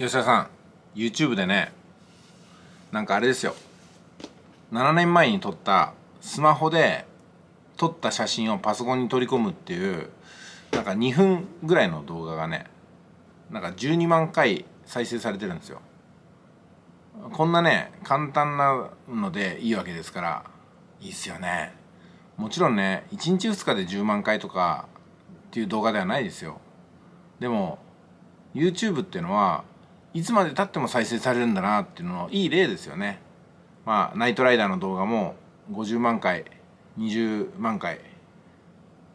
吉田さん YouTube でねなんかあれですよ7年前に撮ったスマホで撮った写真をパソコンに取り込むっていうなんか2分ぐらいの動画がねなんか12万回再生されてるんですよこんなね簡単なのでいいわけですからいいっすよねもちろんね1日2日で10万回とかっていう動画ではないですよでも YouTube っていうのはいつまでたっても再生されるんだなっていうのいい例ですよね。まあ、ナイトライダーの動画も50万回、20万回、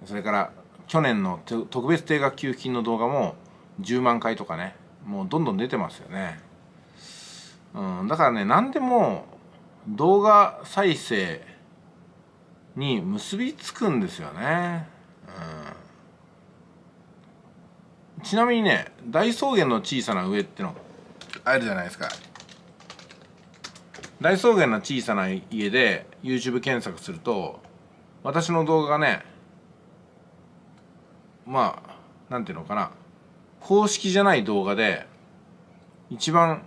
それから去年の特別定額給付金の動画も10万回とかね、もうどんどん出てますよね。うん、だからね、何でも動画再生に結びつくんですよね。うんちなみにね大草原の小さな上ってのあるじゃないですか大草原の小さな家で YouTube 検索すると私の動画がねまあ何ていうのかな公式じゃない動画で一番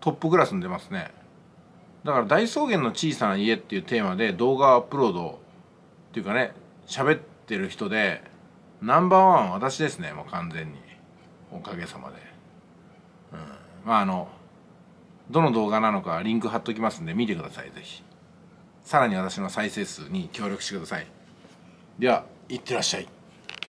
トップクラスに出ますねだから大草原の小さな家っていうテーマで動画アップロードっていうかね喋ってる人でナンバーワン私ですねもう完全におかげさまでうんまああのどの動画なのかリンク貼っときますんで見てくださいぜひさらに私の再生数に協力してくださいではいってらっしゃい